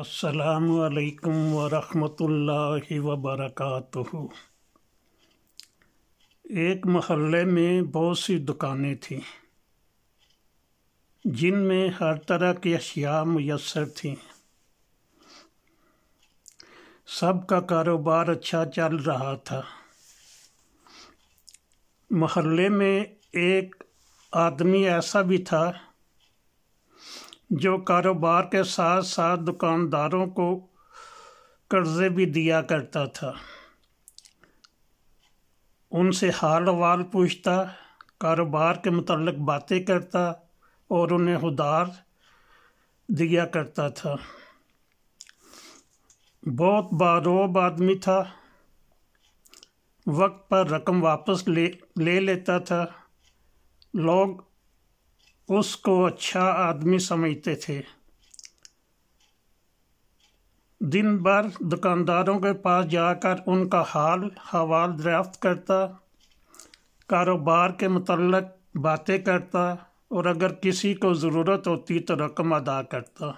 असलकम वरहमतुल्लि वक् एक महल्ले में बहुत सी दुकानें थीं जिनमें हर तरह की अशिया मैसर थीं सब का कारोबार अच्छा चल रहा था महल्ले में एक आदमी ऐसा भी था जो कारोबार के साथ साथ दुकानदारों को कर्ज़े भी दिया करता था उनसे हाल वाल पूछता कारोबार के मतलब बातें करता और उन्हें उधार दिया करता था बहुत बारोब आदमी था वक्त पर रकम वापस ले ले लेता था लोग उसको अच्छा आदमी समझते थे दिन भर दुकानदारों के पास जाकर उनका हाल हवाल दरियाफ्त करता कारोबार के मतलब बातें करता और अगर किसी को ज़रूरत होती तो रकम अदा करता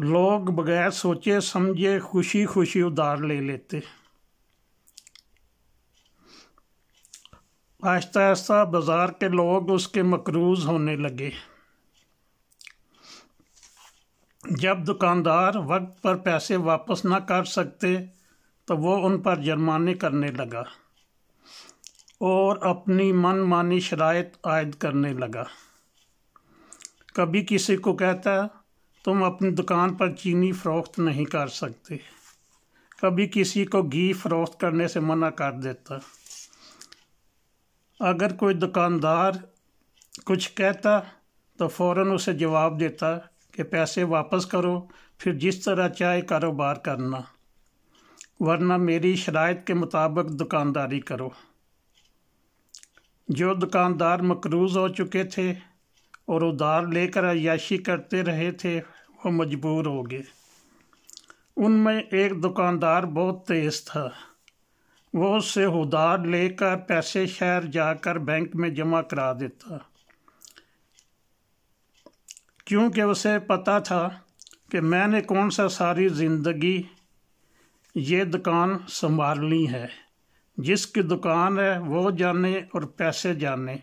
लोग बगैर सोचे समझे खुशी खुशी उधार ले लेते आहिस्ता आहिस्ता बाज़ार के लोग उसके मकरूज होने लगे जब दुकानदार वक्त पर पैसे वापस ना कर सकते तो वो उन पर जुर्माने करने लगा और अपनी मन मानी शरात आयद करने लगा कभी किसी को कहता तुम अपनी दुकान पर चीनी फ़रोख्त नहीं कर सकते कभी किसी को घी फ़रोख्त करने से मना कर देता अगर कोई दुकानदार कुछ कहता तो फ़ौर उसे जवाब देता कि पैसे वापस करो फिर जिस तरह चाहे कारोबार करना वरना मेरी शरात के मुताबिक दुकानदारी करो जो दुकानदार मकरूज हो चुके थे और उधार लेकर अयाशी करते रहे थे वो मजबूर हो गए उनमें एक दुकानदार बहुत तेज़ था वो उससे उधार लेकर पैसे शहर जाकर बैंक में जमा करा देता क्योंकि उसे पता था कि मैंने कौन सा सारी ज़िंदगी ये दुकान संभालनी है जिसकी दुकान है वो जाने और पैसे जाने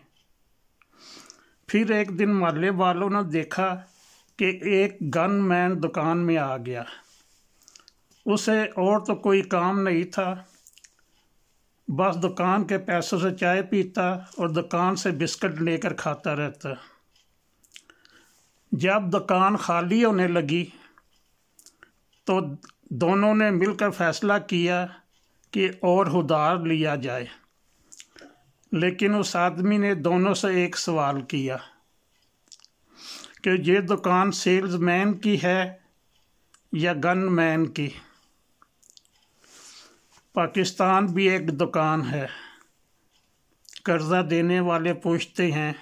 फिर एक दिन मोहल्ले वालों ने देखा कि एक गन मैन दुकान में आ गया उसे और तो कोई काम नहीं था बस दुकान के पैसों से चाय पीता और दुकान से बिस्किट लेकर खाता रहता जब दुकान खाली होने लगी तो दोनों ने मिलकर फैसला किया कि और उधार लिया जाए लेकिन उस आदमी ने दोनों से एक सवाल किया कि ये दुकान सेल्समैन की है या गन मैन की पाकिस्तान भी एक दुकान है कर्ज़ा देने वाले पूछते हैं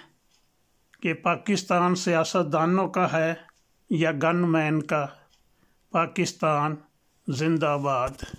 कि पाकिस्तान सियासतदानों का है या गन मैन का पाकिस्तान जिंदाबाद